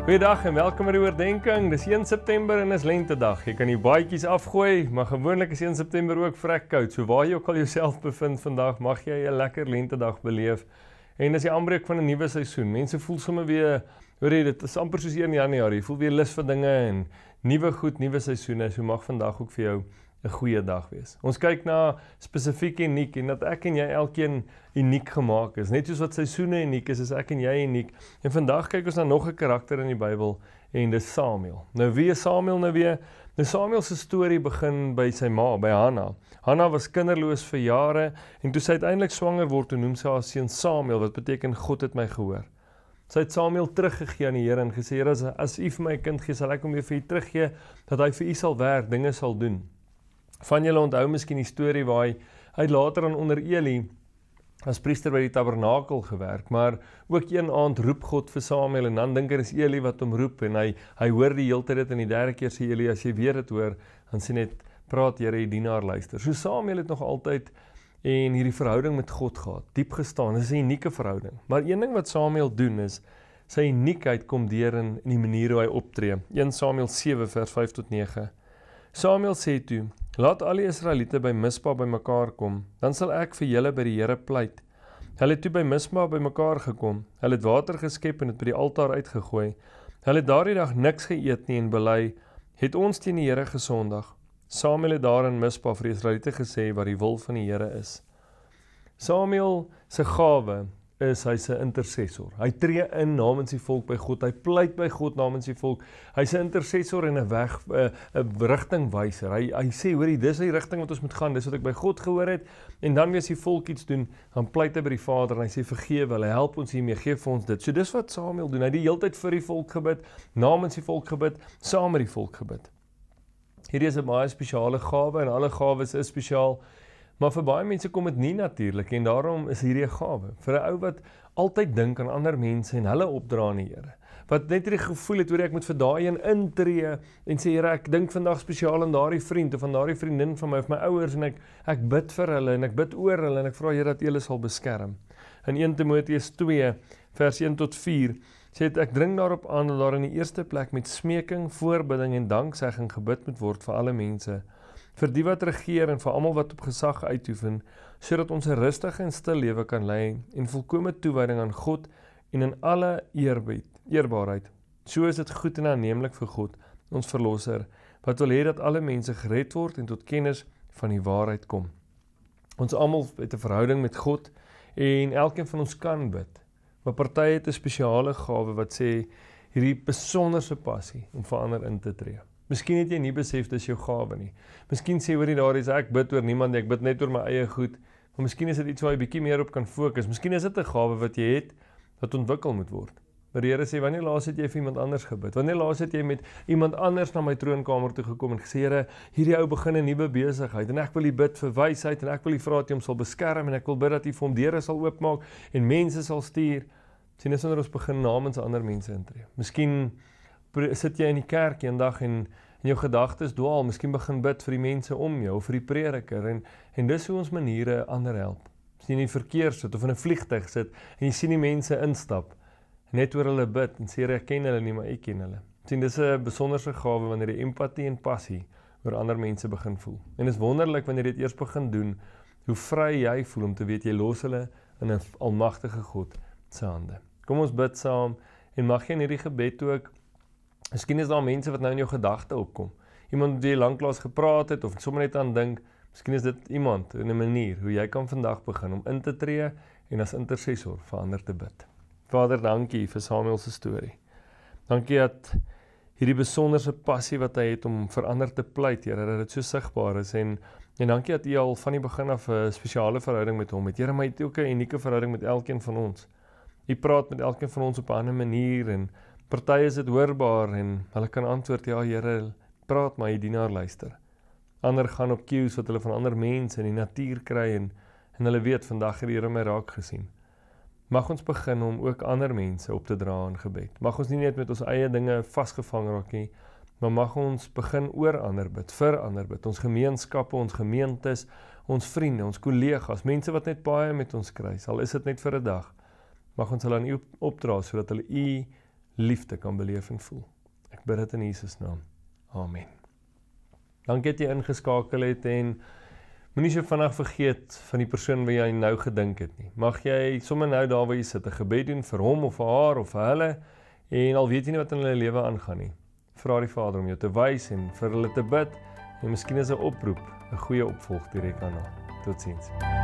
Goeiedag en welkom by die oordeenking. Dis 1 September en is lentedag. Jy kan die baadjies afgooi, maar gewoonlik is 1 September ook vrek koud. So waar jy ook al jouself bevind vandag, mag jy 'n lekker lentedag beleef. En dis die aanbreek van 'n nuwe seisoen. Mense voel sommer weer, hoor jy, dit is amper soos 1 Januarie. Voel weer lus vir dinge en nuwe goed, nuwe seisoene. So mag vandag ook vir jou 'n goeie dag wees. Ons kyk na spesifiek uniek en dat ek en jy elkeen uniek gemaak is. Net soos wat seisoene uniek is, is ek en jy uniek. En vandag kyk ons na nog 'n karakter in die Bybel en dis Samuel. Nou wie is Samuel nou weer? Nou Samuel se storie begin by sy ma, by Hanna. Hanna was kinderloos vir jare en toe sy uiteindelik swanger word, noem sy haar seun Samuel wat beteken God het my gehoor. Sy het Samuel teruggegee aan die Here en gesê: "Here, as, as U vir my kind gee, sal ek hom weer vir U teruggee dat hy vir U sal werk, dinge sal doen." Van julle onthou miskien die storie waar hy uit later aan onder Eli as priester by die tabernakel gewerk, maar ook een aand roep God vir Samuel en dan dink hy er is Eli wat hom roep en hy hy hoor die heeltyd dit en die derde keer sê Eli as jy weer dit hoor, dan sê net praat Here, die dienaar luister. So Samuel het nog altyd en hierdie verhouding met God gehad, diep gestaan. Dit is 'n unieke verhouding. Maar een ding wat Samuel doen is sy uniekheid kom deur in in die manier hoe hy optree. 1 Samuel 7 vers 5 tot 9. Samuel sê toe: Laat al die Israeliete by Mispa bymekaar kom, dan sal ek vir julle by die Here pleit. Hulle het toe by Mispa bymekaar gekom. Hulle het water geskep en dit by die altaar uitgegooi. Hulle het daardie dag niks geëet nie en bely het ons teen die Here gesondig. Samuel het daar in Mispa vir die Israeliete gesê wat die wil van die Here is. Samuel se gawe is hy se intercessor. Hy tree in namens die volk by God. Hy pleit by God namens die volk. Hy's 'n intercessor en 'n weg 'n rigtingwyser. Hy hy sê hoorie, dis die rigting wat ons moet gaan. Dis wat ek by God gehoor het. En dan wees die volk iets doen, gaan pleit by die Vader en hy sê vergewe hulle, help ons hiermee, gee vir ons dit. So dis wat Samuel doen. Hy het die hele tyd vir die volk gebid, namens die volk gebid, saam met die volk gebid. Hierdie is 'n baie spesiale gawe en alle gawes is spesiaal. Maar vir baie mense kom dit nie natuurlik en daarom is hierdie 'n gawe. Vir 'n ou wat altyd dink aan ander mense en hulle opdra aan die Here. Wat net hierdie gevoel het oor ek moet vir daai een intree en sê Here, ek dink vandag spesiaal aan daardie vriend of aan daardie vriendin van my of my ouers en ek ek bid vir hulle en ek bid oor hulle en ek vra Here dat U hulle sal beskerm. In 1 Timoteus 2 vers 1 tot 4 sê dit ek dring daarop aan dat daar in die eerste plek met smeking, voorbidding en danksegging gebid moet word vir alle mense vir die wat regeer en vir almal wat op gesag uitoefen sodat ons 'n rustige en stil lewe kan lei en volkomme toewyding aan God en in alle eerbied eerbaarheid so is dit goed en aanneemlik vir God ons verlosser wat wil hê dat alle mense gered word en tot kennis van die waarheid kom ons almal het 'n verhouding met God en elkeen van ons kan bid maar party het 'n spesiale gawe wat sê hierdie besonderse passie om verander in te tree Miskien het jy nie besef dis jou gawe nie. Miskien sê hoorie daar is ek bid oor niemand, ek bid net oor my eie goed. Maar miskien is dit iets waar jy bietjie meer op kan fokus. Miskien is dit 'n gawe wat jy het wat ontwikkel moet word. Maar die Here sê wanneer laas het jy vir iemand anders gebid? Wanneer laas het jy met iemand anders na my troonkamer toe gekom en gesê, "Here, hierdie ou begin 'n nuwe besigheid en ek wil U bid vir wysheid en ek wil U vra dat U hom sal beskerm en ek wil bid dat U vir hom deure sal oopmaak en mense sal stuur." Sien, as ons begin namens ander mense intree. Miskien sit jy in die kerk eendag en en jou gedagtes dwaal, miskien begin bid vir die mense om jou of vir die prediker en en dis hoe ons maniere ander help. As jy in die verkeer sit of in 'n vliegtyg sit en jy sien die mense instap net oor hulle bid en sê jy ken hulle nie, maar ek ken hulle. Sien dis 'n besonderse gawe wanneer jy empatie en passie oor ander mense begin voel. En dit is wonderlik wanneer jy dit eers begin doen, hoe vry jy voel om te weet jy los hulle in 'n almagtige God se hande. Kom ons bid saam en mag jy in hierdie gebed ook Miskien is daar mense wat nou in jou gedagte opkom. Iemand wat jy lanklaas gepraat het of sommer net aan dink. Miskien is dit iemand in 'n manier hoe jy kan vandag begin om in te tree en as intercessor vir ander te bid. Vader, dankie vir Samuel se storie. Dankie dat hierdie besonderse passie wat hy het om vir ander te pleit, Here, dat dit so sigbaar is en en dankie dat U al van die begin af 'n spesiale verhouding met hom het. Here, my het ook 'n unieke verhouding met elkeen van ons. U praat met elkeen van ons op 'n ander manier en Party is dit hoorbaar en hulle kan antwoord ja Here, praat maar hier dienaar luister. Ander gaan op queues wat hulle van ander mense in die natuur kry en en hulle weet vandag het die Here my raak gesien. Mag ons begin om ook ander mense op te dra in gebed. Mag ons nie net met ons eie dinge vasgevang raak nie, maar mag ons begin oor ander bid, vir ander bid, ons gemeenskappe, ons gemeentes, ons vriende, ons kollegas, mense wat net baie met ons kry, al is dit net vir 'n dag. Mag ons hulle aan U opdra sodat hulle U liefde kan beleef en voel. Ek bid dit in Jesus naam. Amen. Dankie dat jy ingeskakel het en moenie so vinnig vergeet van die persoon wat jy nou gedink het nie. Mag jy sommer nou daar waar jy sit 'n gebed doen vir hom of vir haar of vir hulle en al weet jy nie wat in hulle lewe aangaan nie. Vra die Vader om jou te wys en vir hulle te bid en miskien is 'n oproep 'n goeie opvolg direk daarna. Totsiens. Musik